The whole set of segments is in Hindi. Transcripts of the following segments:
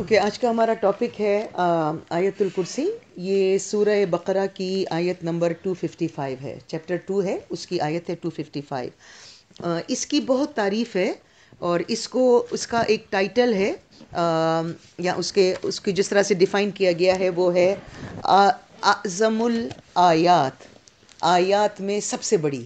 ओके आज का हमारा टॉपिक है आयतुल कुर्सी ये सूरह बकरा की आयत नंबर 255 है चैप्टर टू है उसकी आयत है 255 इसकी बहुत तारीफ़ है और इसको उसका एक टाइटल है आ, या उसके उसकी जिस तरह से डिफ़ाइन किया गया है वो है आज़मुल आयात आयात में सबसे बड़ी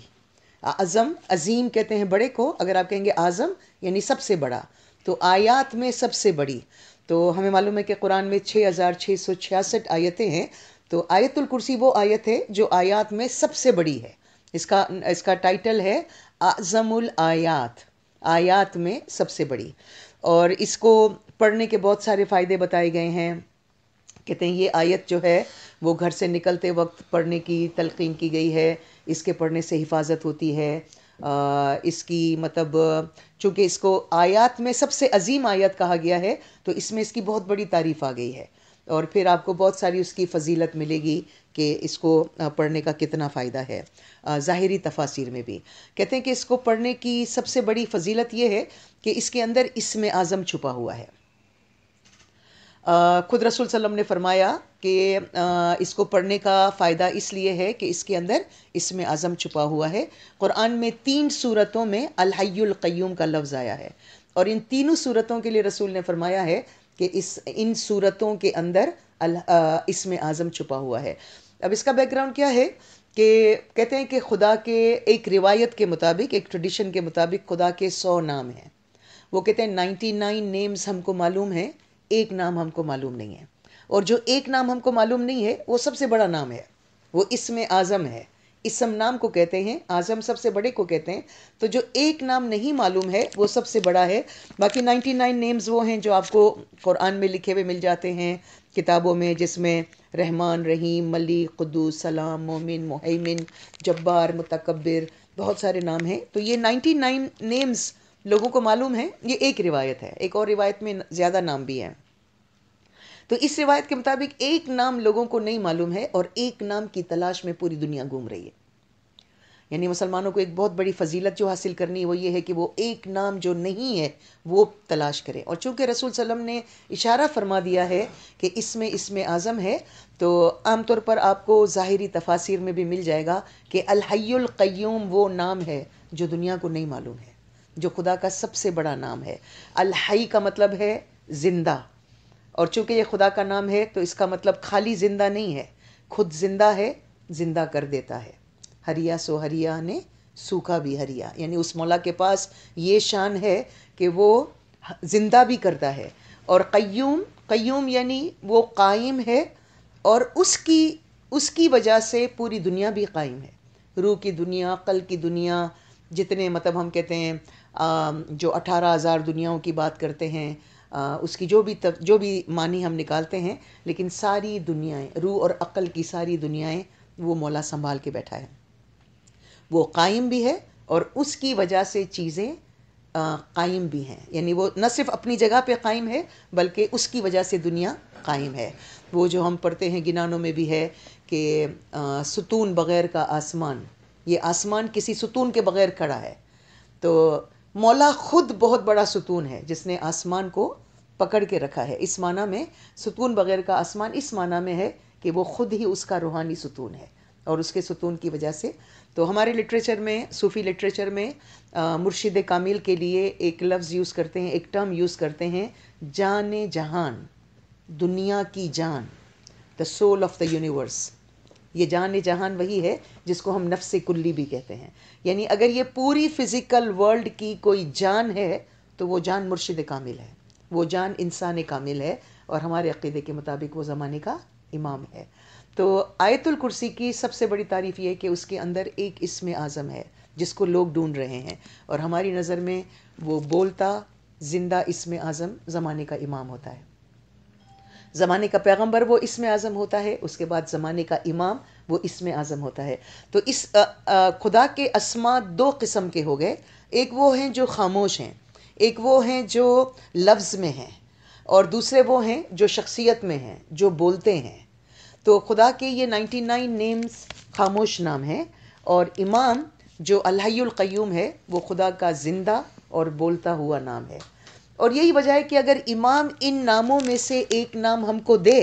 आज़म अज़ीम कहते हैं बड़े को अगर आप कहेंगे आज़म यानी सबसे बड़ा तो आयात में सबसे बड़ी तो हमें मालूम है कि कुरान में छः हज़ार छः सौ छियासठ आयतें हैं तो आयतुल कुर्सी वो आयत है जो आयात में सबसे बड़ी है इसका इसका टाइटल है आज़मुल आयात आयात में सबसे बड़ी और इसको पढ़ने के बहुत सारे फ़ायदे बताए गए हैं कहते हैं ये आयत जो है वो घर से निकलते वक्त पढ़ने की तलकीन की गई है इसके पढ़ने से हिफाजत होती है इसकी मतलब चूँकि इसको आयात में सबसे अजीम आयत कहा गया है तो इसमें इसकी बहुत बड़ी तारीफ़ आ गई है और फिर आपको बहुत सारी उसकी फजीलत मिलेगी कि इसको पढ़ने का कितना फ़ायदा है ज़ाहरी तफासिर में भी कहते हैं कि इसको पढ़ने की सबसे बड़ी फजीलत यह है कि इसके अंदर इसमें आज़म छुपा हुआ है खुद रसूल सल्लम ने फरमाया कि इसको पढ़ने का फ़ायदा इसलिए है कि इसके अंदर इसमें आज़म छुपा हुआ है कुरान में तीन सूरतों में अलहैक्यूम का लफ्ज़ आया है और इन तीनों सूरतों के लिए रसूल ने फरमाया है कि इस इन सूरतों के अंदर इसमें आज़म छुपा हुआ है अब इसका बैकग्राउंड क्या है कि कहते हैं कि खुदा के एक रिवायत के मुताबिक एक ट्रेडिशन के मुताबिक खुदा के सौ नाम हैं वो कहते हैं नाइन्टी नाइन नेम्स हमको मालूम हैं एक नाम हमको मालूम नहीं है और जो एक नाम हमको मालूम नहीं है वो सबसे बड़ा नाम है वो इसमें आज़म है इसम नाम को कहते हैं आज़म सबसे बड़े को कहते हैं तो जो एक नाम नहीं मालूम है वो सबसे बड़ा है बाकी नाइन्टी नाइन नेम्स वो हैं जो आपको कुरान में लिखे हुए मिल जाते हैं किताबों में जिसमें रहमान रहीम मलिक कुदूस सलाम मोमिन मोहमिन जब्बार मुतकबिर बहुत सारे नाम हैं तो ये नाइन्टी नाइन नेम्स लोगों को मालूम है ये एक रिवायत है एक और रिवायत में ज़्यादा नाम भी हैं तो इस रिवायत के मुताबिक एक नाम लोगों को नहीं मालूम है और एक नाम की तलाश में पूरी दुनिया घूम रही है यानी मुसलमानों को एक बहुत बड़ी फजीलत जो हासिल करनी है वो ये है कि वो एक नाम जो नहीं है वो तलाश करें और चूंकि रसूल सल्लम ने इशारा फरमा दिया है कि इसमें इसमें आज़म है तो आमतौर पर आपको ज़ाहरी तफासिर में भी मिल जाएगा कि अलहैयुल वो नाम है जो दुनिया को नहीं मालूम है जो खुदा का सबसे बड़ा नाम है अलहई का मतलब है ज़िंदा और चूंकि ये खुदा का नाम है तो इसका मतलब खाली ज़िंदा नहीं है खुद ज़िंदा है ज़िंदा कर देता है हरिया सो हरिया ने सूखा भी हरिया यानी उस मौला के पास ये शान है कि वो ज़िंदा भी करता है और क्यूम क्यूम यानी वो कायम है और उसकी उसकी वजह से पूरी दुनिया भी कायम है रूह की दुनिया कल की दुनिया जितने मतलब हम कहते हैं जो अठारह हज़ार दुनियाओं की बात करते हैं उसकी जो भी तब जो भी मानी हम निकालते हैं लेकिन सारी दुनियाएं रूह और अक्ल की सारी दुनियाएं वो मौला संभाल के बैठा है वो कायम भी है और उसकी वजह से चीज़ें कायम भी हैं यानी वो न सिर्फ अपनी जगह पे कायम है बल्कि उसकी वजह से दुनिया कायम है वो जो हम पढ़ते हैं गिनानों में भी है कि सुतून बग़ैर का आसमान ये आसमान किसी सुतून के बग़ैर खड़ा है तो मौला खुद बहुत बड़ा सुतून है जिसने आसमान को पकड़ के रखा है इस माना में सुतून बगैर का आसमान इस माना में है कि वो खुद ही उसका रूहानी सुतून है और उसके सुतून की वजह से तो हमारे लिटरेचर में सूफ़ी लिटरेचर में मुर्शिद कामिल के लिए एक लफ्ज़ यूज़ करते हैं एक टर्म यूज़ करते हैं जान जहान दुनिया की जान the soul of the universe ये जान जहान वही है जिसको हम नफ्स कुल्ली भी कहते हैं यानी अगर ये पूरी फिज़िकल वर्ल्ड की कोई जान है तो वो जान मुर्शिद कामिल है वो जान इंसान कामिल है और हमारे अकीदे के मुताबिक वो ज़माने का इमाम है तो आयतुल कुर्सी की सबसे बड़ी तारीफ़ ये है कि उसके अंदर एक इसम आज़म है जिसको लोग ढूंढ रहे हैं और हमारी नज़र में वो बोलता ज़िंदा इसम आज़म ज़माने का इमाम होता है ज़माने का पैगंबर वो इसमें आज़म होता है उसके बाद ज़माने का इमाम वो इसमें आज़म होता है तो इस आ, आ, खुदा के असमा दो किस्म के हो गए एक वो हैं जो खामोश हैं एक वो हैं जो लफ्ज़ में हैं और दूसरे वो हैं जो शख्सियत में हैं जो बोलते हैं तो खुदा के ये नाइन्टी नाइन नेम्स खामोश नाम हैं और इमाम जो अल्हयुल क़य्यूम है वो खुदा का ज़िंदा और बोलता हुआ नाम है और यही वजह है कि अगर इमाम इन नामों में से एक नाम हमको दे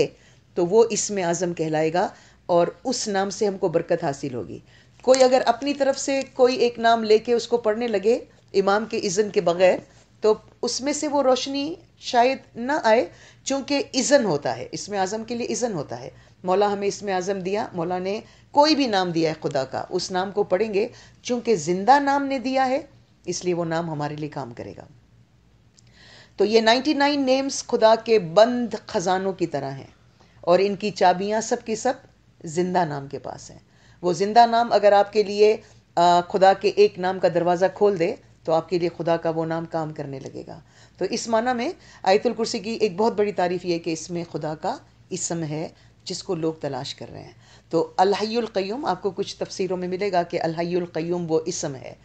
तो वो इसमें आज़म कहलाएगा और उस नाम से हमको बरकत हासिल होगी कोई अगर अपनी तरफ से कोई एक नाम लेके उसको पढ़ने लगे इमाम के इज़न के बग़ैर तो उसमें से वो रोशनी शायद ना आए चूँकि इज़न होता है इसमें आज़म के लिए इज़न होता है मौला हमें इसमें आज़म दिया मौला ने कोई भी नाम दिया है खुदा का उस नाम को पढ़ेंगे चूँकि ज़िंदा नाम ने दिया है इसलिए वो नाम हमारे लिए काम करेगा तो ये 99 नेम्स खुदा के बंद ख़जानों की तरह हैं और इनकी चाबियाँ सब की सब जिंदा नाम के पास हैं वो जिंदा नाम अगर आपके लिए खुदा के एक नाम का दरवाज़ा खोल दे तो आपके लिए खुदा का वो नाम काम करने लगेगा तो इस माना में आयतुल कुर्सी की एक बहुत बड़ी तारीफ़ ये कि इसमें खुदा का इसम है जिसको लोग तलाश कर रहे हैं तो अलहैक्यूम आपको कुछ तफसीरों में मिलेगा कि अलहैक्यूम वो इसम है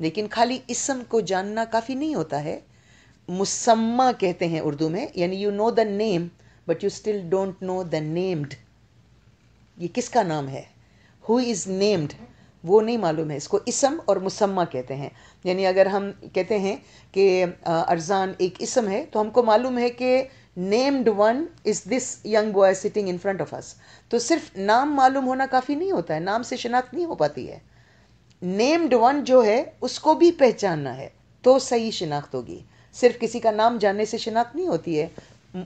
लेकिन खाली इसम को जानना काफ़ी नहीं होता है मुसम्मा कहते हैं उर्दू में यानी you know the name but you still don't know the named ये किसका नाम है हु इज़ नेम्ड वो नहीं मालूम है इसको इसम और मुसम्मा कहते हैं यानी अगर हम कहते हैं कि अरजान एक इसम है तो हमको मालूम है कि named one is this young boy sitting in front of us तो सिर्फ नाम मालूम होना काफ़ी नहीं होता है नाम से शनाख्त नहीं हो पाती है नेम्ड वन जो है उसको भी पहचानना है तो सही शिनाख्त होगी सिर्फ किसी का नाम जानने से शिनाख्त नहीं होती है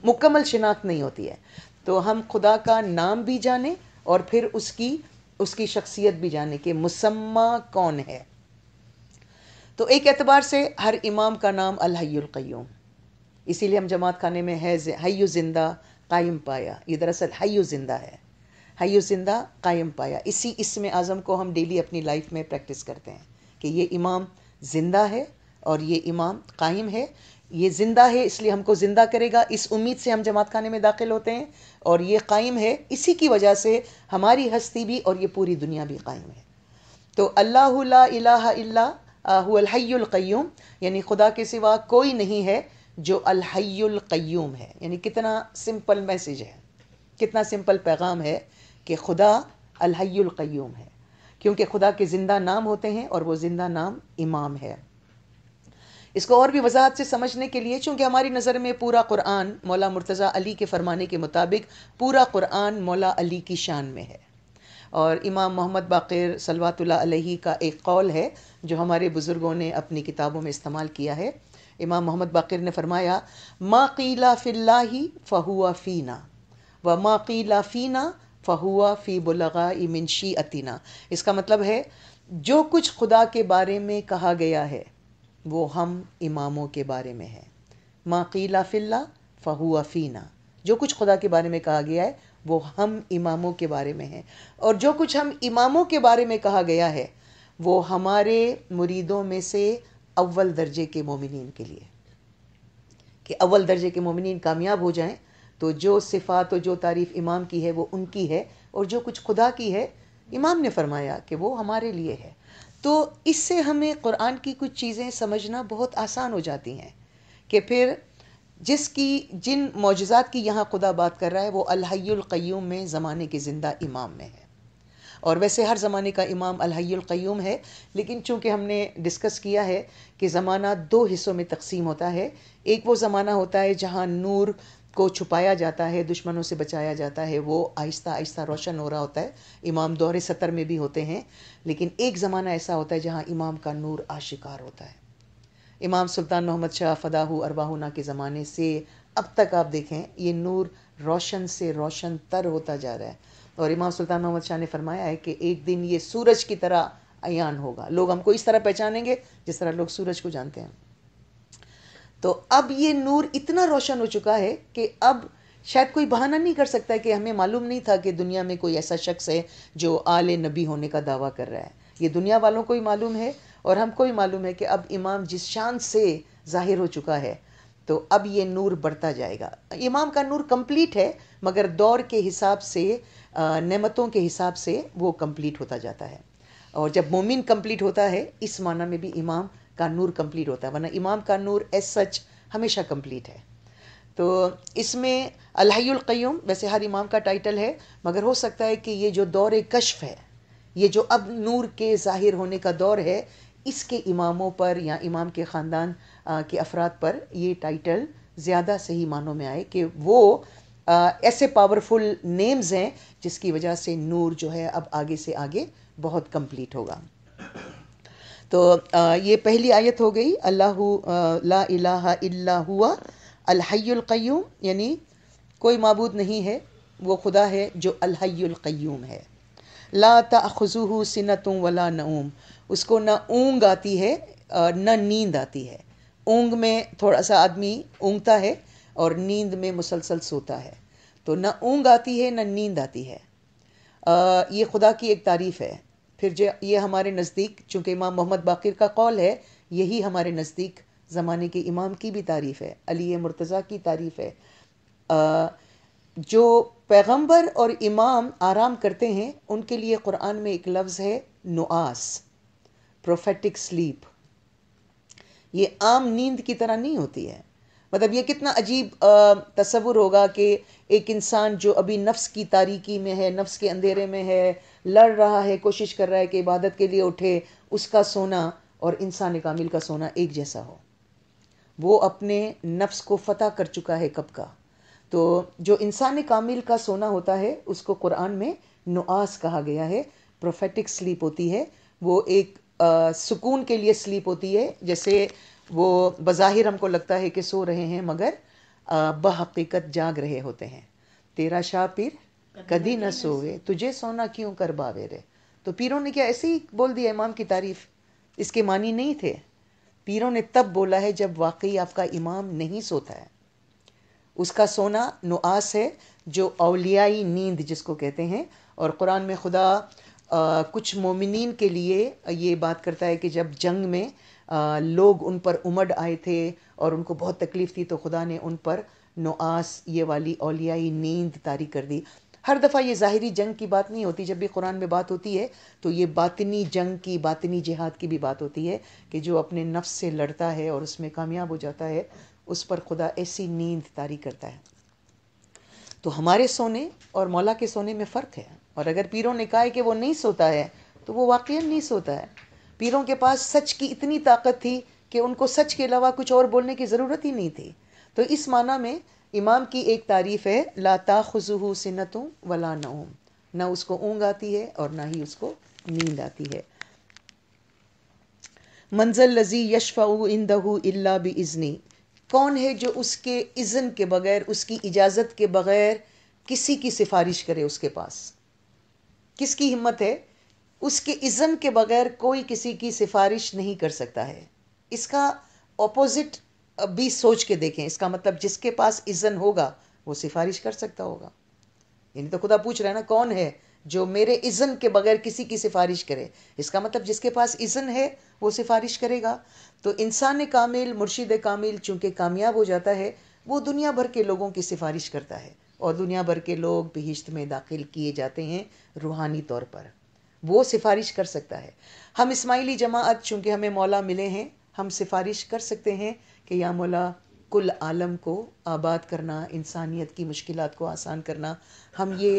मुकम्मल शिनाख्त नहीं होती है तो हम खुदा का नाम भी जाने और फिर उसकी उसकी शख्सियत भी जाने कि मुसम्मा कौन है तो एक एतबार से हर इमाम का नाम अलहैक्यूम इसीलिए हम जमात खाने में है हयु ज़िंदा कायम पाया ये दरअसल हयु ज़िंदा है हयु ज़िंदा कायम पाया इसी इसमें आज़म को हम डेली अपनी लाइफ में प्रैक्टिस करते हैं कि ये इमाम ज़िंदा है और ये इमाम कायम है ये ज़िंदा है इसलिए हमको ज़िंदा करेगा इस उम्मीद से हम जमात खाने में दाखिल होते हैं और ये कायम है इसी की वजह से हमारी हस्ती भी और ये पूरी दुनिया भी कायम है तो अल्लाह ला यानी खुदा के सिवा कोई नहीं है जो अलहैयुल है यानी कितना सिंपल मैसेज है कितना सिंपल पैगाम है कि खुदा अलहैयुल है क्योंकि खुदा के ज़िंदा नाम होते हैं और वो ज़िंदा नाम इमाम है इसको और भी वजाहत से समझने के लिए चूँकि हमारी नज़र में पूरा कुरान मौला मुर्तज़ा अली के फरमाने के मुताबिक पूरा कुरान मौला अली की शान में है और इमाम मोहम्मद बाकर सलवातुल्ला का एक कौल है जो हमारे बुज़ुर्गों ने अपनी किताबों में इस्तेमाल किया है इमाम मोहम्मद बाकर ने फरमाया मा क़ीला फ़िल्ला फ़हुआ फ़ीना व मा क़ीला फ़ीना फ़हुआ फ़ी बुलगा इमिन अतीना इसका मतलब है जो कुछ खुदा के बारे में कहा गया है वो हम इमामों के बारे में है माकीला फ़िल्ला फ़हुआ फ़ीना जो कुछ खुदा के बारे में कहा गया है वो हम इमामों के बारे में है और जो कुछ हम इमामों के बारे में कहा गया है वो हमारे मुरीदों में से अव्वल दर्जे के मोमिन के लिए कि अव्वल दर्जे के मोमिन कामयाब हो जाएं तो जो सिफात और जो तारीफ़ इमाम की है वो उनकी है और जो कुछ खुदा की है इमाम ने फरमाया कि वो हमारे लिए है तो इससे हमें कुरान की कुछ चीज़ें समझना बहुत आसान हो जाती हैं कि फिर जिसकी जिन मौजात की यहाँ खुदा बात कर रहा है वो अलहैक्यूम में ज़माने के ज़िंदा इमाम में है और वैसे हर ज़माने का इमाम अलहैक्यूम है लेकिन चूंकि हमने डिस्कस किया है कि ज़माना दो हिस्सों में तकसीम होता है एक वो ज़माना होता है जहाँ नूर को छुपाया जाता है दुश्मनों से बचाया जाता है वो आहिस्ता आहिस्ता रोशन हो रहा होता है इमाम दौरे सतर में भी होते हैं लेकिन एक ज़माना ऐसा होता है जहाँ इमाम का नूर आशिकार होता है इमाम सुल्तान मोहम्मद शाह फ़दाहू अरबाहुना के ज़माने से अब तक आप देखें ये नूर रोशन से रोशन तर होता जा रहा है और इमाम सुल्तान मोहम्मद शाह ने फरमाया है कि एक दिन ये सूरज की तरह अन होगा लोग हमको इस तरह पहचानेंगे जिस तरह लोग सूरज को जानते हैं तो अब ये नूर इतना रोशन हो चुका है कि अब शायद कोई बहाना नहीं कर सकता कि हमें मालूम नहीं था कि दुनिया में कोई ऐसा शख्स है जो आल नबी होने का दावा कर रहा है ये दुनिया वालों को ही मालूम है और हमको ही मालूम है कि अब इमाम जिस शान से ज़ाहिर हो चुका है तो अब ये नूर बढ़ता जाएगा इमाम का नूर कंप्लीट है मगर दौर के हिसाब से नमतों के हिसाब से वो कंप्लीट होता जाता है और जब मोमिन कंप्लीट होता है इस माना में भी इमाम का नूर कम्प्लीट होता है वरना इमाम का नूर एज सच हमेशा कम्प्लीट है तो इसमें अलहैक्यूम वैसे हर इमाम का टाइटल है मगर हो सकता है कि ये जो दौर कशफ है ये जो अब नूर के ज़ाहिर होने का दौर है इसके इमामों पर या इमाम के ख़ानदान के अफराद पर ये टाइटल ज़्यादा सही मानों में आए कि वो आ, ऐसे पावरफुल नेम्स हैं जिसकी वजह से नूर जो है अब आगे से आगे बहुत कंप्लीट होगा तो ये पहली आयत हो गई अल्लाह ला इलाहा इल्ला हुआ अलहैयुल क़य्यूम यानी कोई मबूद नहीं है वो खुदा है जो अलहैयुल क़य्यूम है ला तखजू सिनतुम वला नऊम उसको ना ऊँग आती है ना नींद आती है ऊँग में थोड़ा सा आदमी ऊँगता है और नींद में मुसलसल सोता है तो ना ऊँग आती है ना नींद आती है आ, ये खुदा की एक तारीफ़ है फिर जो ये हमारे नज़दीक चूँकि इमाम मोहम्मद बाकिर का कौल है यही हमारे नज़दीक ज़माने के इमाम की भी तारीफ़ है अली मुर्तज़ा की तारीफ़ है आ, जो पैगंबर और इमाम आराम करते हैं उनके लिए कुरान में एक लफ्ज़ है नुआस प्रोफेटिक स्लीप ये आम नींद की तरह नहीं होती है मतलब ये कितना अजीब तस्वुर होगा कि एक इंसान जो अभी नफ्स की तारीकी में है नफ्स के अंधेरे में है लड़ रहा है कोशिश कर रहा है कि इबादत के लिए उठे उसका सोना और इंसान कामिल का सोना एक जैसा हो वो अपने नफ्स को फतह कर चुका है कब का तो जो इंसान कामिल का सोना होता है उसको कुरान में नुआस कहा गया है प्रोफेटिक स्लीप होती है वो एक आ, सुकून के लिए स्लीप होती है जैसे वो बज़ाहिर हमको लगता है कि सो रहे हैं मगर बहकीकत जाग रहे होते हैं तेरा शाह पीर कभी न सोवे तुझे सोना क्यों करबावे रे तो पीरों ने क्या ऐसे ही बोल दिया इमाम की तारीफ इसके मानी नहीं थे पीरों ने तब बोला है जब वाकई आपका इमाम नहीं सोता है उसका सोना नुआस है जो अलियाई नींद जिसको कहते हैं और कुरान में खुदा आ, कुछ मोमिन के लिए ये बात करता है कि जब जंग में आ, लोग उन पर उमड़ आए थे और उनको बहुत तकलीफ़ थी तो खुदा ने उन पर नुआस ये वाली अलियाई नींद तारी कर दी हर दफ़ा ये ज़ाहरी जंग की बात नहीं होती जब भी कुरान में बात होती है तो ये बातनी जंग की बातनी जिहाद की भी बात होती है कि जो अपने नफ्स से लड़ता है और उसमें कामयाब हो जाता है उस पर खुदा ऐसी नींद तारी करता है तो हमारे सोने और मौला के सोने में फ़र्क है और अगर पीरों ने कहा है कि वो नहीं सोता है तो वो वाकई नहीं सोता है पीरों के पास सच की इतनी ताकत थी कि उनको सच के अलावा कुछ और बोलने की ज़रूरत ही नहीं थी तो इस माना में इमाम की एक तारीफ़ है लाता खुजू सिनतों वला नऊम ना उसको ऊँग आती है और ना ही उसको नींद आती है मंजल लजी यशफ़ाऊ इंदहू इल्ला भी इज़नी कौन है जो उसके इज़न के बगैर उसकी इजाज़त के बगैर किसी की सिफारिश करे उसके पास किसकी हिम्मत है उसके इज़न के बगैर कोई किसी की सिफारिश नहीं कर सकता है इसका ऑपोज़िट भी सोच के देखें इसका मतलब जिसके पास इज़न होगा वो सिफारिश कर सकता होगा यानी तो खुदा पूछ रहा है ना कौन है जो मेरे इज़न के बगैर किसी की सिफारिश करे इसका मतलब जिसके पास इज़न है वो सिफारिश करेगा तो इंसान कामिल मुर्शिद कामिल चूँकि कामयाब हो जाता है वो दुनिया भर के लोगों की सिफारिश करता है और दुनिया भर के लोग बहिश्त में दाखिल किए जाते हैं रूहानी तौर पर वो सिफारिश कर सकता है हम इस्माइली जमात चूँकि हमें मौला मिले हैं हम सिफारिश कर सकते हैं कि या मौला कुल आलम को आबाद करना इंसानियत की मुश्किल को आसान करना हम ये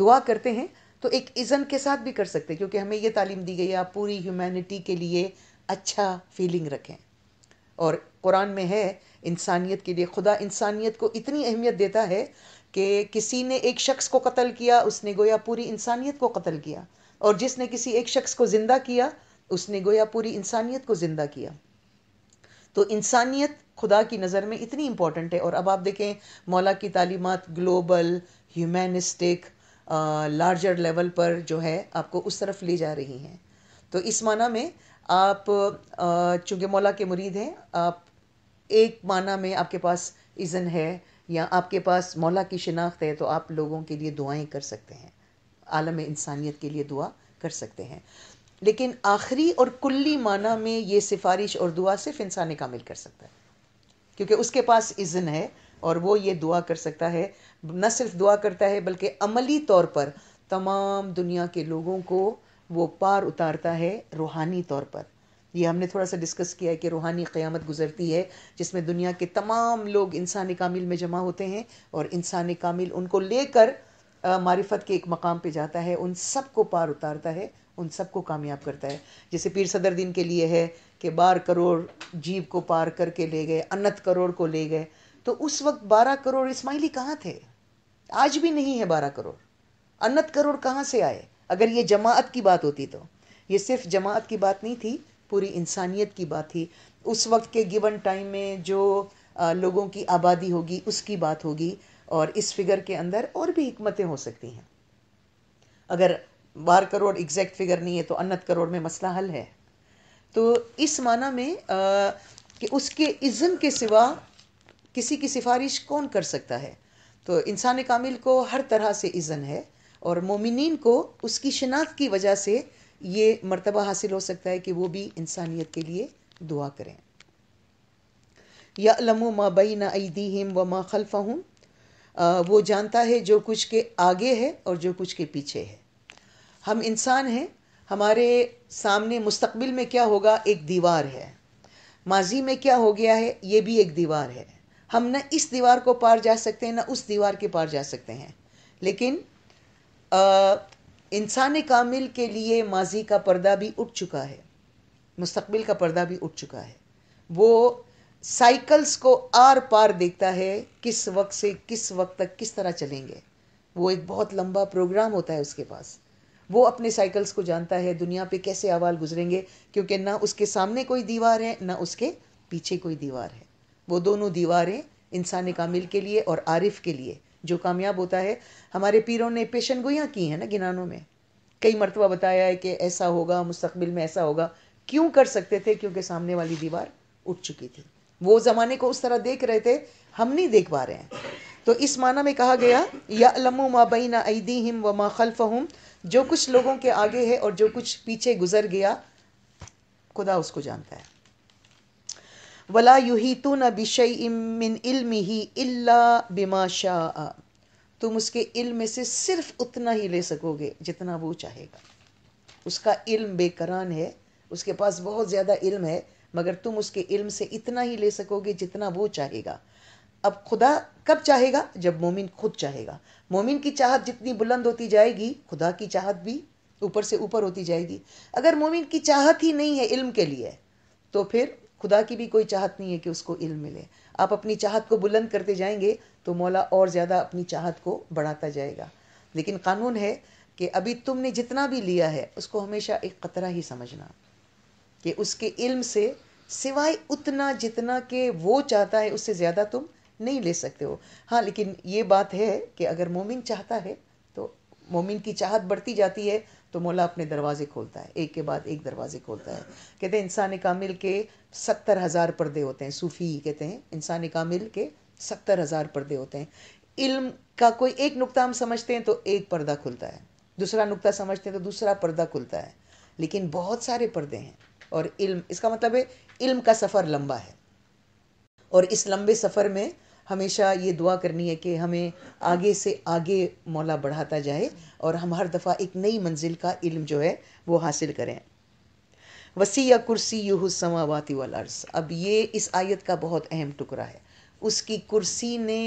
दुआ करते हैं तो एक इज़न के साथ भी कर सकते हैं क्योंकि हमें ये तालीम दी गई है आप पूरी ह्यूमैनिटी के लिए अच्छा फीलिंग रखें और कुरान में है इंसानियत के लिए खुदा इंसानियत को इतनी अहमियत देता है कि किसी ने एक शख्स को कत्ल किया उसने गोया पूरी इंसानियत को कत्ल किया और जिसने किसी एक शख्स को ज़िंदा किया उसने गोया पूरी इंसानियत को ज़िंदा किया तो इंसानियत खुदा की नज़र में इतनी इम्पॉर्टेंट है और अब आप देखें मौला की तालीमत ग्लोबल ह्यूमनिस्टिक लार्जर लेवल पर जो है आपको उस तरफ ले जा रही हैं तो इस माना में आप चूँकि मौला के मुरीद हैं आप एक माना में आपके पास इज़न है या आपके पास मौला की शिनाख्त है तो आप लोगों के लिए दुआएं कर सकते हैं आलम इंसानियत के लिए दुआ कर सकते हैं लेकिन आखिरी और कुल्ली माना में ये सिफारिश और दुआ सिर्फ इंसान कामिल कर सकता है क्योंकि उसके पास इज़न है और वो ये दुआ कर सकता है न सिर्फ दुआ करता है बल्कि अमली तौर पर तमाम दुनिया के लोगों को वो पार उतारता है रूहानी तौर पर ये हमने थोड़ा सा डिस्कस किया है कि रूहानी क़यामत गुजरती है जिसमें दुनिया के तमाम लोग इंसान कामिल में जमा होते हैं और इंसान कामिल उनको लेकर मारिफत के एक मकाम पे जाता है उन सब को पार उतारता है उन सबको कामयाब करता है जैसे पीर दिन के लिए है कि बारह करोड़ जीव को पार करके ले गए अनत करोड़ को ले गए तो उस वक्त बारह करोड़ इस्माइली कहाँ थे आज भी नहीं है बारह करोड़ अनत करोड़ कहाँ से आए अगर ये जमात की बात होती तो ये सिर्फ जमात की बात नहीं थी पूरी इंसानियत की बात थी उस वक्त के गिवन टाइम में जो लोगों की आबादी होगी उसकी बात होगी और इस फिगर के अंदर और भी हमतें हो सकती हैं अगर बारह करोड़ एग्जैक्ट फिगर नहीं है तो अन्नत करोड़ में मसला हल है तो इस माना में आ, कि उसके इज़्म के सिवा किसी की सिफारिश कौन कर सकता है तो इंसान कामिल को हर तरह से इज़न है और मोमिन को उसकी शनाख्त की वजह से ये मर्तबा हासिल हो सकता है कि वो भी इंसानियत के लिए दुआ करें या लमो बई ना ईदी हिम व माँ खलफ़ हूँ वो जानता है जो कुछ के आगे है और जो कुछ के पीछे है हम इंसान हैं हमारे सामने मुस्तकबिल में क्या होगा एक दीवार है माजी में क्या हो गया है ये भी एक दीवार है हम न इस दीवार को पार जा सकते हैं न उस दीवार के पार जा सकते हैं लेकिन इंसान कामिल के लिए माजी का पर्दा भी उठ चुका है मुस्तबिल का पर्दा भी उठ चुका है वो साइकल्स को आर पार देखता है किस वक्त से किस वक्त तक किस तरह चलेंगे वो एक बहुत लंबा प्रोग्राम होता है उसके पास वो अपने साइकिल्स को जानता है दुनिया पे कैसे आवाल गुजरेंगे क्योंकि ना उसके सामने कोई दीवार है ना उसके पीछे कोई दीवार है वो दोनों दीवारें इंसान कामिल के लिए और आरिफ के लिए जो कामयाब होता है हमारे पीरों ने पेशन गोयाँ की हैं ना गिनानों में कई मरतबा बताया है कि ऐसा होगा मुस्तबिल में ऐसा होगा क्यों कर सकते थे क्योंकि सामने वाली दीवार उठ चुकी थी वो ज़माने को उस तरह देख रहे थे हम नहीं देख पा रहे हैं तो इस माना में कहा गया या अलमो माबीना ऐदी हिम व मा खलफ़ हम जो कुछ लोगों के आगे है और जो कुछ पीछे गुजर गया खुदा उसको जानता है वला युहितु न मिन इल्म ही इल्ला बिमाशा तुम उसके इल्म में से सिर्फ उतना ही ले सकोगे जितना वो चाहेगा उसका इल्म बेकरान है उसके पास बहुत ज़्यादा इल्म है मगर तुम उसके इल्म से इतना ही ले सकोगे जितना वो चाहेगा अब खुदा कब चाहेगा जब मोमिन खुद चाहेगा मोमिन की चाहत जितनी बुलंद होती जाएगी खुदा की चाहत भी ऊपर से ऊपर होती जाएगी अगर मोमिन की चाहत ही नहीं है इल्म के लिए तो फिर खुदा की भी कोई चाहत नहीं है कि उसको इल्म मिले आप अपनी चाहत को बुलंद करते जाएंगे तो मौला और ज़्यादा अपनी चाहत को बढ़ाता जाएगा लेकिन कानून है कि अभी तुमने जितना भी लिया है उसको हमेशा एक कतरा ही समझना कि उसके इल्म से सिवाय उतना जितना के वो चाहता है उससे ज़्यादा तुम नहीं ले सकते हो हाँ लेकिन ये बात है कि अगर मोमिन चाहता है तो मोमिन की चाहत बढ़ती जाती है तो मौला अपने दरवाजे खोलता है एक के बाद एक दरवाजे खोलता है कहते हैं इंसान कामिल के सत्तर हज़ार पर्दे होते हैं सूफ़ी कहते हैं इंसान कामिल के सत्तर हज़ार पर्दे होते हैं इल्म का कोई एक नुकता हम समझते हैं तो एक पर्दा खुलता है दूसरा नुकता समझते हैं तो दूसरा पर्दा खुलता है लेकिन बहुत सारे पर्दे हैं और इल्म इसका मतलब है इल्म का सफ़र लंबा है और इस लंबे सफ़र में हमेशा ये दुआ करनी है कि हमें आगे से आगे मौला बढ़ाता जाए और हम हर दफ़ा एक नई मंजिल का इल्म जो है वो हासिल करें वसी या कुर्सी यूह समावाती वाल अर्स अब ये इस आयत का बहुत अहम टुकड़ा है उसकी कुर्सी ने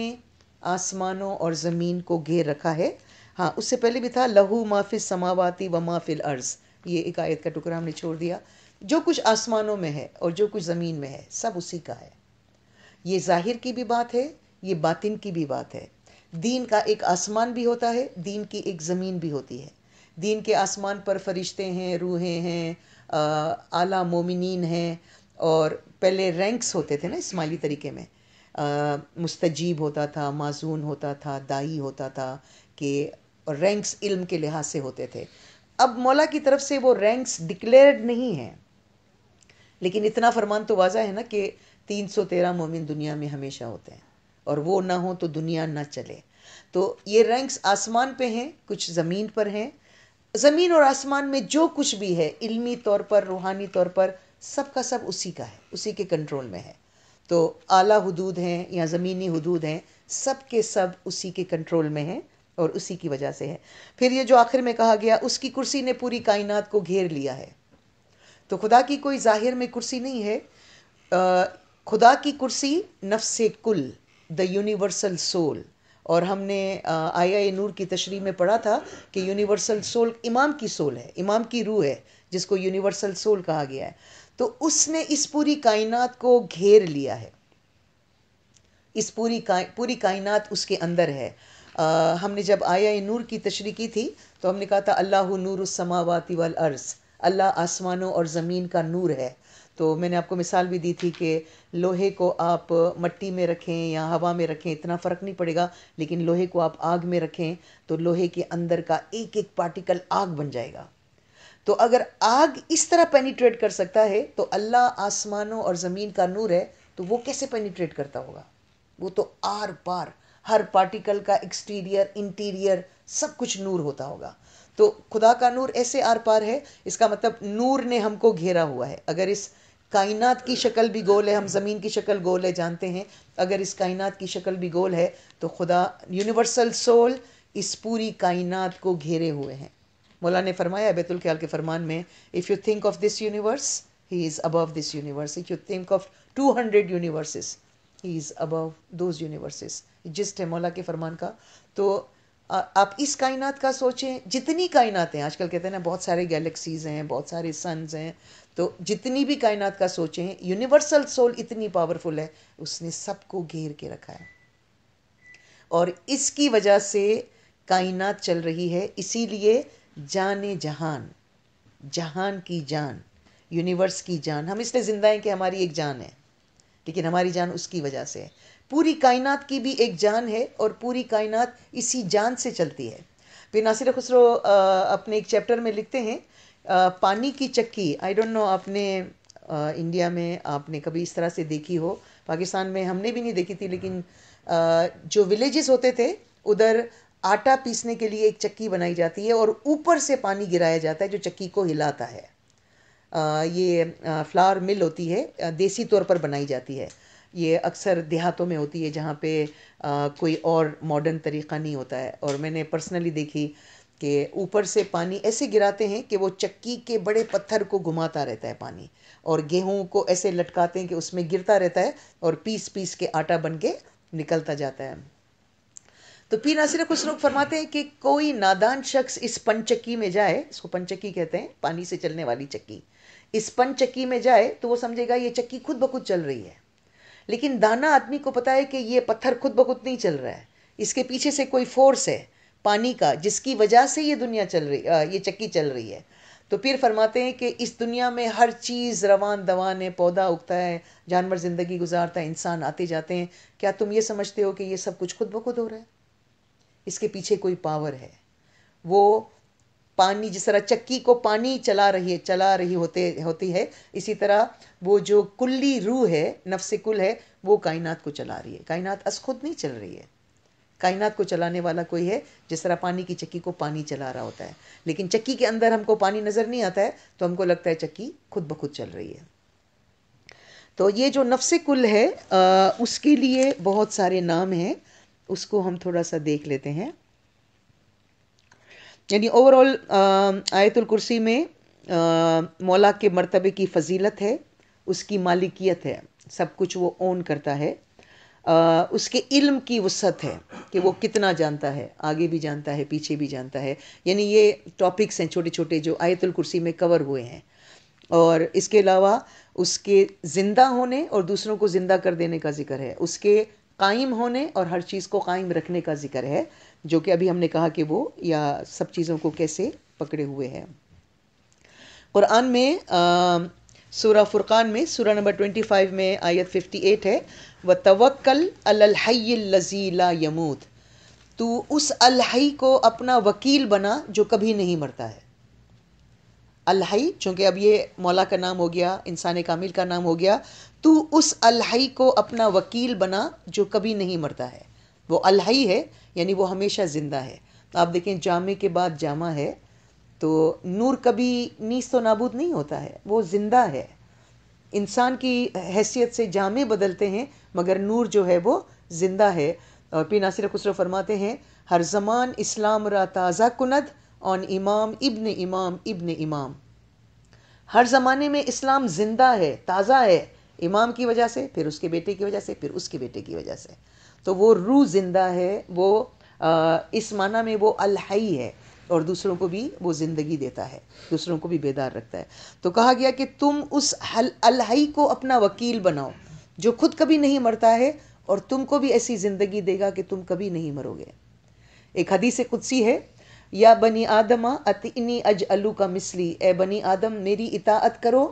आसमानों और ज़मीन को घेर रखा है हाँ उससे पहले भी था लहू माफिल समावाती व माफिल अर्ज़ ये एक आयत का टुकड़ा हमने छोड़ दिया जो कुछ आसमानों में है और जो कुछ ज़मीन में है सब उसी का है ये ज़ाहिर की भी बात है ये बातिन की भी बात है दीन का एक आसमान भी होता है दीन की एक ज़मीन भी होती है दीन के आसमान पर फरिश्ते हैं रूहें हैं आला मोमिन हैं और पहले रैंक्स होते थे ना इस्माइली तरीके में आ, मुस्तजीब होता था माजून होता था दाई होता था कि रैंक्स इल्म के लिहाज से होते थे अब मौला की तरफ से वो रैंक्स डिक्लेयर्ड नहीं हैं लेकिन इतना फरमान तो वाजा है ना कि तीन सौ तेरह मोमिन दुनिया में हमेशा होते हैं और वो ना हो तो दुनिया ना चले तो ये रैंक्स आसमान पे हैं कुछ ज़मीन पर हैं ज़मीन और आसमान में जो कुछ भी है इल्मी तौर पर रूहानी तौर पर सब का सब उसी का है उसी के कंट्रोल में है तो आला हदूद हैं या ज़मीनी हदूद हैं सब के सब उसी के कंट्रोल में हैं और उसी की वजह से है फिर ये जो आखिर में कहा गया उसकी कुर्सी ने पूरी कायनात को घेर लिया है तो खुदा की कोई जाहिर में कुर्सी नहीं है आ, खुदा की कुर्सी नफ्स कुल द यूनिवर्सल सोल और हमने आया नूर की तशरी में पढ़ा था कि यूनिवर्सल सोल इमाम की सोल है इमाम की रूह है जिसको यूनिवर्सल सोल कहा गया है तो उसने इस पूरी कायनात को घेर लिया है इस पूरी का, पूरी कायनात उसके अंदर है आ, हमने जब आया नूर की तशरी की थी तो हमने कहा था अल्लाह नूर समावाती वाल अर्ज़ अल्लाह आसमानों और ज़मीन का नूर है तो मैंने आपको मिसाल भी दी थी कि लोहे को आप मट्टी में रखें या हवा में रखें इतना फ़र्क नहीं पड़ेगा लेकिन लोहे को आप आग में रखें तो लोहे के अंदर का एक एक पार्टिकल आग बन जाएगा तो अगर आग इस तरह पेनिट्रेट कर सकता है तो अल्लाह आसमानों और ज़मीन का नूर है तो वो कैसे पेनिट्रेट करता होगा वो तो आर पार हर पार्टिकल का एक्सटीरियर इंटीरियर सब कुछ नूर होता होगा तो खुदा का नूर ऐसे आर पार है इसका मतलब नूर ने हमको घेरा हुआ है अगर इस कायनात की शक्ल भी गोल है हम ज़मीन की शक्ल गोल है जानते हैं अगर इस कायनात की शक्ल भी गोल है तो खुदा यूनिवर्सल सोल इस पूरी कायनात को घेरे हुए हैं मौला ने फरमाया बैतुल ख्याल के फरमान में if you think of this universe he is above this universe if you think of two hundred universes he is above those universes gist है मौला के फरमान का तो आ, आप इस कायनात का सोचें जितनी कायनातें हैं आजकल कहते हैं ना बहुत सारे गैलेक्सीज़ हैं बहुत सारे सन्स हैं तो जितनी भी कायनात का सोचें यूनिवर्सल सोल इतनी पावरफुल है उसने सबको घेर के रखा है और इसकी वजह से कायनात चल रही है इसीलिए जाने जहान जहान की जान यूनिवर्स की जान हम इसलिए ज़िंदा हैं कि हमारी एक जान है लेकिन हमारी जान उसकी वजह से है पूरी कायनात की भी एक जान है और पूरी कायनात इसी जान से चलती है फिर नासिर खुसरो अपने एक चैप्टर में लिखते हैं पानी की चक्की आई डोंट नो आपने इंडिया में आपने कभी इस तरह से देखी हो पाकिस्तान में हमने भी नहीं देखी थी लेकिन जो विलेजेस होते थे उधर आटा पीसने के लिए एक चक्की बनाई जाती है और ऊपर से पानी गिराया जाता है जो चक्की को हिलाता है ये फ्लावर मिल होती है देसी तौर पर बनाई जाती है ये अक्सर देहातों में होती है जहाँ पे कोई और मॉडर्न तरीका नहीं होता है और मैंने पर्सनली देखी कि ऊपर से पानी ऐसे गिराते हैं कि वो चक्की के बड़े पत्थर को घुमाता रहता है पानी और गेहूं को ऐसे लटकाते हैं कि उसमें गिरता रहता है और पीस पीस के आटा बन के निकलता जाता है तो पीर नासिर लोग फरमाते हैं कि कोई नादान शख्स इस पंचक्की में जाए इसको पंचक्की कहते हैं पानी से चलने वाली चक्की इस पंचक्की में जाए तो वो समझेगा ये चक्की खुद ब खुद चल रही है लेकिन दाना आदमी को पता है कि ये पत्थर खुद ब खुद नहीं चल रहा है इसके पीछे से कोई फोर्स है पानी का जिसकी वजह से ये दुनिया चल रही ये चक्की चल रही है तो पीर फरमाते हैं कि इस दुनिया में हर चीज़ रवान दवान है पौधा उगता है जानवर ज़िंदगी गुजारता है इंसान आते जाते हैं क्या तुम ये समझते हो कि ये सब कुछ खुद ब खुद हो रहा है इसके पीछे कोई पावर है वो पानी जिस तरह चक्की को पानी चला रही है चला रही होते होती है इसी तरह वो जो कुल्ली रूह है नफ्स कुल है वो कायनात को चला रही है कायनात अस खुद नहीं चल रही है कायनात को चलाने वाला कोई है जिस तरह पानी की चक्की को पानी चला रहा होता है लेकिन चक्की के अंदर हमको पानी नज़र नहीं आता है तो हमको लगता है चक्की खुद ब खुद चल रही है तो ये जो नफ्स कुल है आ, उसके लिए बहुत सारे नाम हैं उसको हम थोड़ा सा देख लेते हैं यानी ओवरऑल आयतुल कुर्सी में आ, मौला के मरतबे की फजीलत है उसकी मालिकियत है सब कुछ वो ओन करता है उसके इल्म की वसत है कि वो कितना जानता है आगे भी जानता है पीछे भी जानता है यानी ये टॉपिक्स हैं छोटे छोटे जो आयतुल कुर्सी में कवर हुए हैं और इसके अलावा उसके ज़िंदा होने और दूसरों को ज़िंदा कर देने का जिक्र है उसके कायम होने और हर चीज़ को कायम रखने का जिक्र है जो कि अभी हमने कहा कि वो या सब चीज़ों को कैसे पकड़े हुए हैं कुरान में आ, सूरा फुरकान में सूरा नंबर ट्वेंटी फाइव में आयत फिफ्टी एट है व तवक्ल अल्हयीला यमूत तो उस अलहई को अपना वकील बना जो कभी नहीं मरता है अलहई चूँकि अब ये मौला का नाम हो गया इंसान कामिल का नाम हो गया तो उस अलहई को अपना वकील बना जो कभी नहीं मरता है वो अलहई है यानी वो हमेशा ज़िंदा है तो आप देखें जामे के बाद जामा है तो नूर कभी नीस तो नाबूद नहीं होता है वो ज़िंदा है इंसान की हैसियत से जामे बदलते हैं मगर नूर जो है वो ज़िंदा है और पी नासिर खुसरो फरमाते हैं हर जमान इस्लाम रा ताज़ा कुनद ऑन इमाम इब्न इमाम इब्न इमाम हर ज़माने में इस्लाम ज़िंदा है ताज़ा है इमाम की वजह से फिर उसके बेटे की वजह से फिर उसके बेटे की वजह से तो वो रू ज़िंदा है वो आ, इस माना में वो अलहई है और दूसरों को भी वो ज़िंदगी देता है दूसरों को भी बेदार रखता है तो कहा गया कि तुम उस हल अल्हाई को अपना वकील बनाओ जो खुद कभी नहीं मरता है और तुमको भी ऐसी ज़िंदगी देगा कि तुम कभी नहीं मरोगे एक हदीस कुदसी है या बनी आदमा अतनी अज अलू का मिसली ए बनी आदम मेरी इताअत करो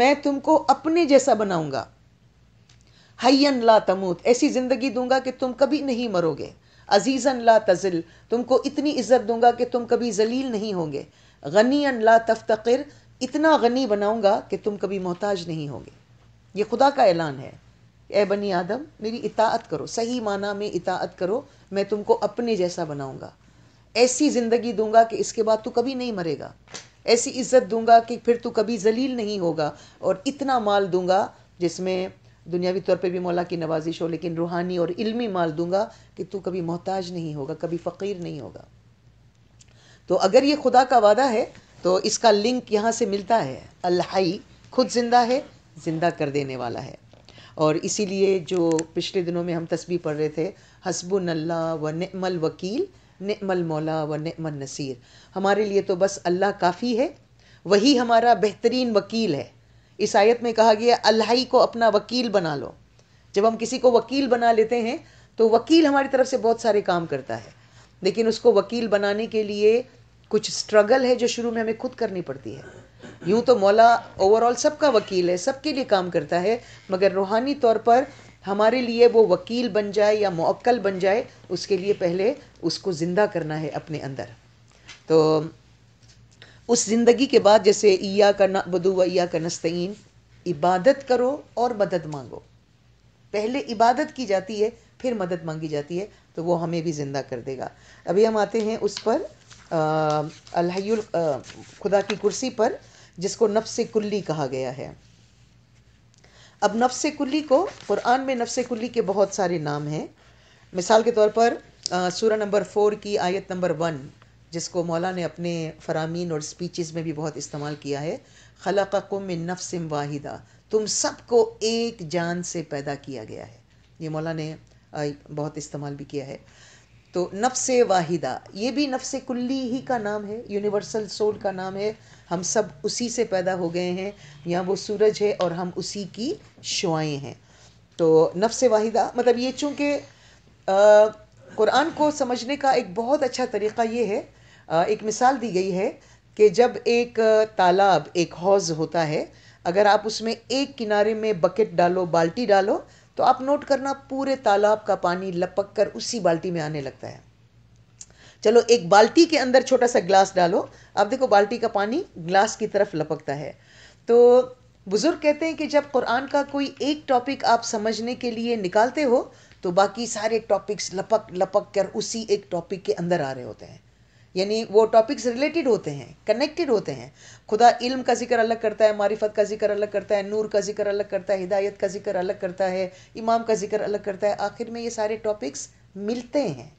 मैं तुमको अपने जैसा बनाऊंगा हयन ला तमूत ऐसी ज़िंदगी दूंगा कि तुम कभी नहीं मरोगे अजीज़न ला तजिल तुमको इतनी इज्जत दूंगा कि तुम कभी जलील नहीं होंगे गनी अन ला तफ्तकर इतना गनी बनाऊंगा कि तुम कभी मोहताज नहीं होंगे ये खुदा का ऐलान है ए बनी आदम मेरी इताअत करो सही माना में इताअत करो मैं तुमको अपने जैसा बनाऊंगा ऐसी ज़िंदगी दूंगा कि इसके बाद तू कभी नहीं मरेगा ऐसी इज्जत दूंगा कि फिर तू कभी जलील नहीं होगा और इतना माल दूंगा जिसमें दुनियावी तौर पे भी मौला की नवाजिश हो लेकिन रूहानी और इल्मी माल दूंगा कि तू कभी मोहताज नहीं होगा कभी फ़कीर नहीं होगा तो अगर ये खुदा का वादा है तो इसका लिंक यहाँ से मिलता है अल्हाई खुद जिंदा है जिंदा कर देने वाला है और इसीलिए जो पिछले दिनों में हम तस्वीर पढ़ रहे थे हसबुन अल्लाह व नमल वकील नमल मौला व नमन नसीर हमारे लिए तो बस अल्लाह काफ़ी है वही हमारा बेहतरीन वकील है इस आयत में कहा गया अल्लाई को अपना वकील बना लो जब हम किसी को वकील बना लेते हैं तो वकील हमारी तरफ से बहुत सारे काम करता है लेकिन उसको वकील बनाने के लिए कुछ स्ट्रगल है जो शुरू में हमें खुद करनी पड़ती है यूँ तो मौला ओवरऑल सबका वकील है सबके लिए काम करता है मगर रूहानी तौर पर हमारे लिए वो वकील बन जाए या मोक्ल बन जाए उसके लिए पहले उसको ज़िंदा करना है अपने अंदर तो उस ज़िंदगी के बाद जैसे ईया करना बदू व ईया का नस्तीन इबादत करो और मदद मांगो पहले इबादत की जाती है फिर मदद मांगी जाती है तो वो हमें भी ज़िंदा कर देगा अभी हम आते हैं उस पर अलहयुल खुदा की कुर्सी पर जिसको नफ्स कुल्ली कहा गया है अब नफ्स कुल्ली को कुरान में नफ्स कुल्ली के बहुत सारे नाम हैं मिसाल के तौर पर सूर्य नंबर फोर की आयत नंबर वन जिसको मौला ने अपने फरामीन और स्पीचेस में भी बहुत इस्तेमाल किया है खलक कुम नफसम वाहिदा तुम सबको एक जान से पैदा किया गया है ये मौला ने बहुत इस्तेमाल भी किया है तो नफ्स वाहिदा ये भी नफ्स कुल्ली ही का नाम है यूनिवर्सल सोल का नाम है हम सब उसी से पैदा हो गए हैं या वो सूरज है और हम उसी की शुआएँ हैं तो नफ्स वाहिदा मतलब ये चूँकि कुरान को समझने का एक बहुत अच्छा तरीक़ा ये है एक मिसाल दी गई है कि जब एक तालाब एक हौज होता है अगर आप उसमें एक किनारे में बकेट डालो बाल्टी डालो तो आप नोट करना पूरे तालाब का पानी लपक कर उसी बाल्टी में आने लगता है चलो एक बाल्टी के अंदर छोटा सा ग्लास डालो आप देखो बाल्टी का पानी ग्लास की तरफ लपकता है तो बुज़ुर्ग कहते हैं कि जब कुरान का कोई एक टॉपिक आप समझने के लिए निकालते हो तो बाकी सारे टॉपिक्स लपक लपक कर उसी एक टॉपिक के अंदर आ रहे होते हैं यानी वो टॉपिक्स रिलेटेड होते हैं कनेक्टेड होते हैं खुदा इल्म का जिक्र अलग करता है मारिफत का जिक्र अलग करता है नूर का जिक्र अलग करता है हिदायत का जिक्र अलग करता है इमाम का जिक्र अलग करता है आखिर में ये सारे टॉपिक्स मिलते हैं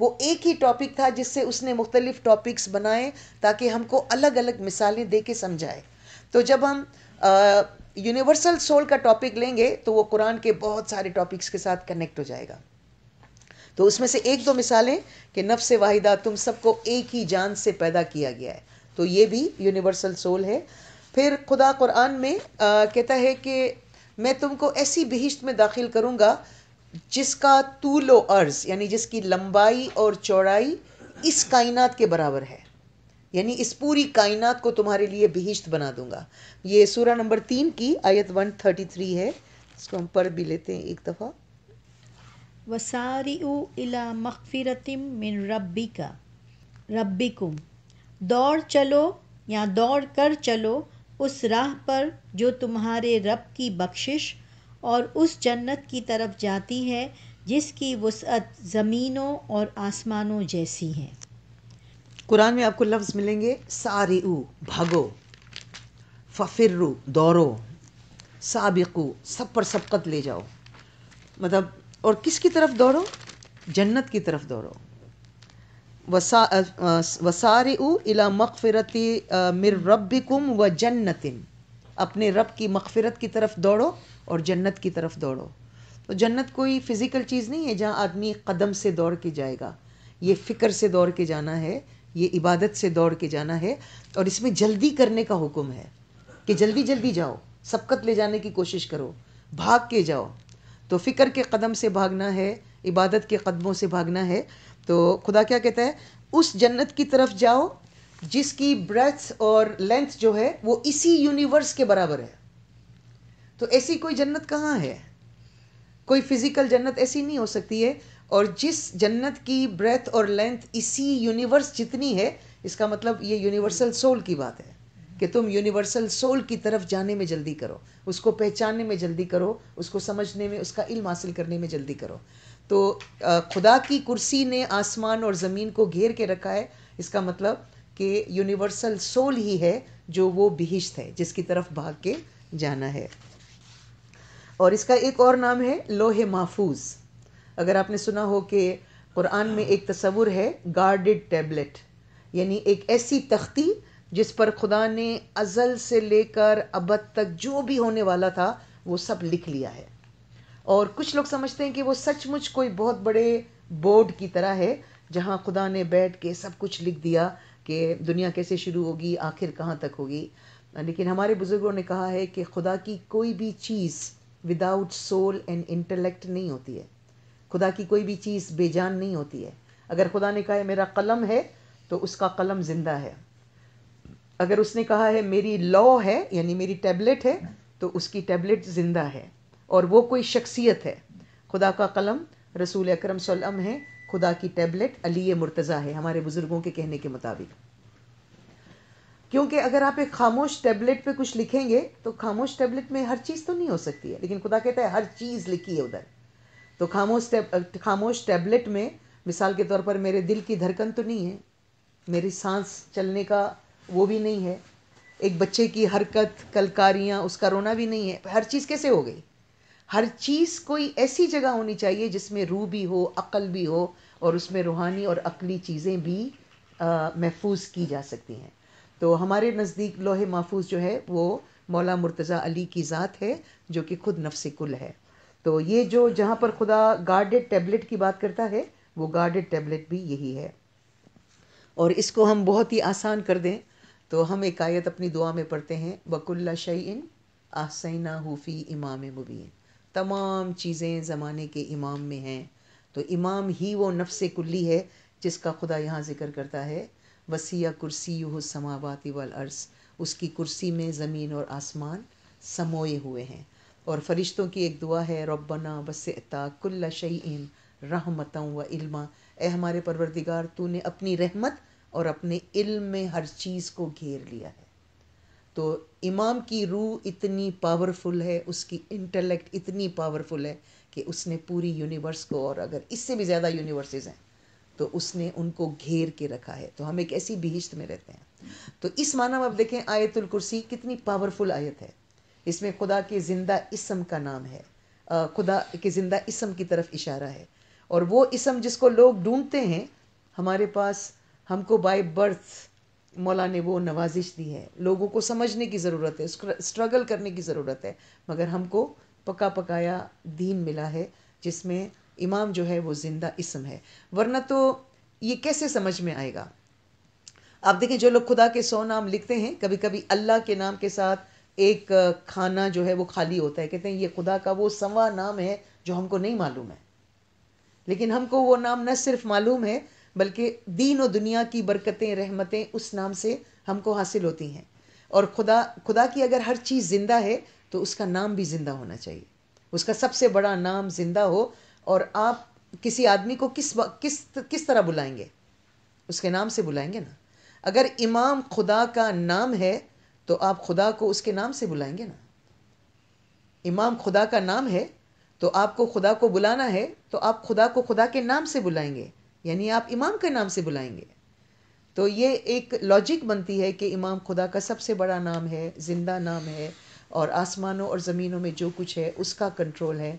वो एक ही टॉपिक था जिससे उसने मुख्तलिफ टॉपिक्स बनाए ताकि हमको अलग अलग मिसालें दे के समझाए तो जब हम यूनिवर्सल सोल का टॉपिक लेंगे तो वो कुरान के बहुत सारे टॉपिक्स के साथ कनेक्ट हो जाएगा तो उसमें से एक दो मिसालें कि नफ से वाहिदा तुम सबको एक ही जान से पैदा किया गया है तो ये भी यूनिवर्सल सोल है फिर खुदा कुरान में आ, कहता है कि मैं तुमको ऐसी बहिश्त में दाखिल करूँगा जिसका तूलो अर्ज़ यानी जिसकी लंबाई और चौड़ाई इस कायनात के बराबर है यानी इस पूरी कायनात को तुम्हारे लिए बहिश्त बना दूंगा ये सूरा नंबर तीन की आयत 133 है इसको हम पढ़ भी लेते हैं एक दफ़ा वसारिउ इला मखफिरतिम मिन रब्बी का रब्बी कुम दौड़ चलो या दौड़ कर चलो उस राह पर जो तुम्हारे रब की बख्शिश और उस जन्नत की तरफ जाती है जिसकी वसअत ज़मीनों और आसमानों जैसी है कुरान में आपको लफ्ज़ मिलेंगे सारी भगो भागो दौड़ो साबिकू सब पर सबकत ले जाओ मतलब और किसकी तरफ दौड़ो जन्नत की तरफ दौड़ो वसा वसारी इला मकफ़रती मिर कुम व जन्नतिन अपने रब की मगफिरत की तरफ दौड़ो और जन्नत की तरफ दौड़ो तो जन्नत कोई फिज़िकल चीज़ नहीं है जहाँ आदमी कदम से दौड़ के जाएगा ये फ़िक्र से दौड़ के जाना है ये इबादत से दौड़ के जाना है और इसमें जल्दी करने का हुक्म है कि जल्दी जल्दी जाओ सबकत ले जाने की कोशिश करो भाग के जाओ तो फ़िक्र के कदम से भागना है इबादत के कदमों से भागना है तो खुदा क्या कहता है उस जन्नत की तरफ जाओ जिसकी ब्रेथ और लेंथ जो है वो इसी यूनिवर्स के बराबर है तो ऐसी कोई जन्नत कहाँ है कोई फिज़िकल जन्नत ऐसी नहीं हो सकती है और जिस जन्नत की ब्रेथ और लेंथ इसी यूनिवर्स जितनी है इसका मतलब ये यूनिवर्सल सोल की बात है कि तुम यूनिवर्सल सोल की तरफ जाने में जल्दी करो उसको पहचानने में जल्दी करो उसको समझने में उसका इल्म हासिल करने में जल्दी करो तो खुदा की कुर्सी ने आसमान और ज़मीन को घेर के रखा है इसका मतलब कि यूनिवर्सल सोल ही है जो वो बिहिश्त है जिसकी तरफ भाग के जाना है और इसका एक और नाम है लोहे महफूज अगर आपने सुना हो कि कुरान में एक तस्वुर है गार्डेड टैबलेट यानी एक ऐसी तख्ती जिस पर खुदा ने अज़ल से लेकर अब तक जो भी होने वाला था वो सब लिख लिया है और कुछ लोग समझते हैं कि वो सचमुच कोई बहुत बड़े बोर्ड की तरह है जहाँ खुदा ने बैठ के सब कुछ लिख दिया कि दुनिया कैसे शुरू होगी आखिर कहाँ तक होगी लेकिन हमारे बुज़ुर्गों ने कहा है कि खुदा की कोई भी चीज़ विदाउट सोल एंड इंटेलेक्ट नहीं होती है खुदा की कोई भी चीज़ बेजान नहीं होती है अगर खुदा ने कहा है मेरा कलम है तो उसका कलम ज़िंदा है अगर उसने कहा है मेरी लॉ है यानी मेरी टैबलेट है तो उसकी टैबलेट ज़िंदा है और वो कोई शख्सियत है खुदा का कलम रसूल अक्रम सम है खुदा की टैबलेट अली मुर्तज़ा है हमारे बुज़ुर्गों के कहने के मुताबिक क्योंकि अगर आप एक खामोश टैबलेट पे कुछ लिखेंगे तो खामोश टैबलेट में हर चीज़ तो नहीं हो सकती है लेकिन खुदा कहता है हर चीज़ लिखी है उधर तो खामोश टैब खामोश टैबलेट में मिसाल के तौर पर मेरे दिल की धड़कन तो नहीं है मेरी सांस चलने का वो भी नहीं है एक बच्चे की हरकत कलकारियाँ उसका रोना भी नहीं है हर चीज़ कैसे हो गई हर चीज़ कोई ऐसी जगह होनी चाहिए जिसमें रूह भी हो अक्ल भी हो और उसमें रूहानी और अकली चीज़ें भी महफूज की जा सकती हैं तो हमारे नज़दीक लोहे महफूज जो है वो मौला मुर्तज़ा अली की ज़ात है जो कि खुद नफ्स कुल है तो ये जो जहाँ पर खुदा गार्डेड टैबलेट की बात करता है वो गार्डेड टैबलेट भी यही है और इसको हम बहुत ही आसान कर दें तो हम एक आयत अपनी दुआ में पढ़ते हैं वकुल्ला शई इन आसैना हूफ़ी इमाम मुबीन तमाम चीज़ें ज़माने के इमाम में हैं तो इमाम ही वो नफ्स कुल्ली है जिसका खुदा यहाँ जिक्र करता है वसी कुर्सी यू समावाती वाल अर्स उसकी कुर्सी में ज़मीन और आसमान समोए हुए हैं और फरिश्तों की एक दुआ है रबना बस कुल्ला शईन रहमत व इल्मा ए हमारे परवरदिगार तूने अपनी रहमत और अपने इल्म में हर चीज़ को घेर लिया है तो इमाम की रूह इतनी पावरफुल है उसकी इंटेलेक्ट इतनी पावरफुल है कि उसने पूरी यूनिवर्स को और अगर इससे भी ज़्यादा यूनिवर्सेज हैं तो उसने उनको घेर के रखा है तो हम एक ऐसी बिहिश्त में रहते हैं तो इस माना में आप देखें आयतुल कुर्सी कितनी पावरफुल आयत है इसमें खुदा के ज़िंदा इसम का नाम है खुदा के ज़िंदा इसम की तरफ इशारा है और वो इसम जिसको लोग ढूंढते हैं हमारे पास हमको बाय बर्थ मौला ने वो नवाजिश दी है लोगों को समझने की ज़रूरत है स्ट्रगल करने की ज़रूरत है मगर हमको पका पकाया दीन मिला है जिसमें इमाम जो है वो ज़िंदा इसम है वरना तो ये कैसे समझ में आएगा आप देखें जो लोग खुदा के सौ नाम लिखते हैं कभी कभी अल्लाह के नाम के साथ एक खाना जो है वो खाली होता है कहते हैं ये खुदा का वो सवा नाम है जो हमको नहीं मालूम है लेकिन हमको वो नाम न सिर्फ मालूम है बल्कि दीन और दुनिया की बरकतें रहमतें उस नाम से हमको हासिल होती हैं और खुदा खुदा की अगर हर चीज़ ज़िंदा है तो उसका नाम भी ज़िंदा होना चाहिए उसका सबसे बड़ा नाम ज़िंदा हो और आप किसी आदमी को किस किस किस तरह बुलाएंगे उसके नाम से बुलाएंगे ना अगर इमाम खुदा का नाम है तो आप खुदा को उसके नाम से बुलाएंगे ना इमाम खुदा का नाम है तो आपको खुदा को बुलाना है तो आप खुदा को खुदा के नाम से बुलाएंगे यानी आप इमाम के नाम से बुलाएंगे तो ये एक लॉजिक बनती है कि इमाम खुदा का सबसे बड़ा नाम है ज़िंदा नाम है और आसमानों और ज़मीनों में जो कुछ है उसका कंट्रोल है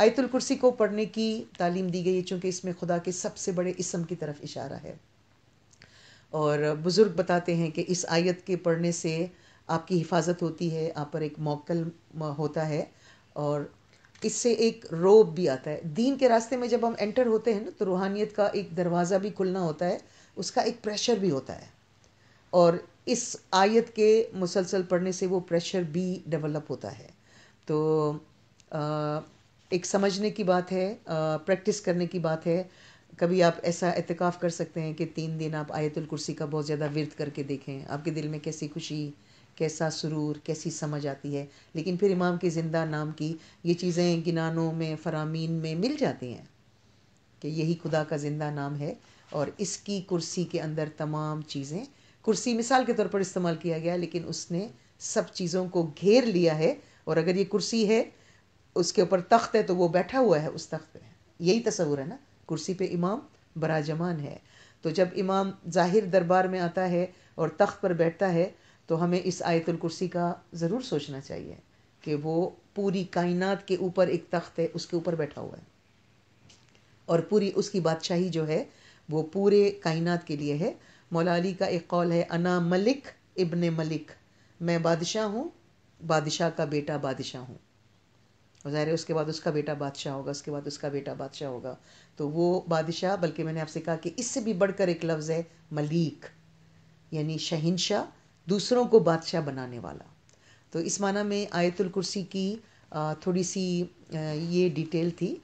आयतुल कुर्सी को पढ़ने की तालीम दी गई है चूँकि इसमें खुदा के सबसे बड़े इसम की तरफ इशारा है और बुज़ुर्ग बताते हैं कि इस आयत के पढ़ने से आपकी हिफाजत होती है आप पर एक मौकल होता है और इससे एक रोब भी आता है दीन के रास्ते में जब हम एंटर होते हैं ना तो रूहानियत का एक दरवाज़ा भी खुलना होता है उसका एक प्रेशर भी होता है और इस आयत के मुसलसल पढ़ने से वो प्रेशर भी डेवलप होता है तो आ, एक समझने की बात है प्रैक्टिस करने की बात है कभी आप ऐसा एहतिकाफ़ कर सकते हैं कि तीन दिन आप आयतुल कुर्सी का बहुत ज़्यादा विरत करके देखें आपके दिल में कैसी खुशी कैसा सुरूर कैसी समझ आती है लेकिन फिर इमाम के ज़िंदा नाम की ये चीज़ें गिनानों में फरामीन में मिल जाती हैं कि यही खुदा का ज़िंदा नाम है और इसकी कुर्सी के अंदर तमाम चीज़ें कुर्सी मिसाल के तौर पर इस्तेमाल किया गया लेकिन उसने सब चीज़ों को घेर लिया है और अगर ये कुर्सी है उसके ऊपर तख्त है तो वो बैठा हुआ है उस तख्त पे यही तस्वूर है ना कुर्सी पे इमाम बराजमान है तो जब इमाम ज़ाहिर दरबार में आता है और तख्त पर बैठता है तो हमें इस आयतुल कुर्सी का ज़रूर सोचना चाहिए कि वो पूरी कायनात के ऊपर एक तख्त है उसके ऊपर बैठा हुआ है और पूरी उसकी बादशाही जो है वो पूरे कायनात के लिए है मौला अली का एक कौल है अना मलिक इब्ने मलिक मैं बादशाह हूँ बादशाह का बेटा बादशाह हूँ ज़ाहिर है उसके बाद उसका बेटा बादशाह होगा उसके बाद उसका बेटा बादशाह होगा तो वो बादशाह बल्कि मैंने आपसे कहा कि इससे भी बढ़कर एक लफ्ज़ है मलिक यानी शहनशाह दूसरों को बादशाह बनाने वाला तो इस माना में आयतुल कुर्सी की थोड़ी सी ये डिटेल थी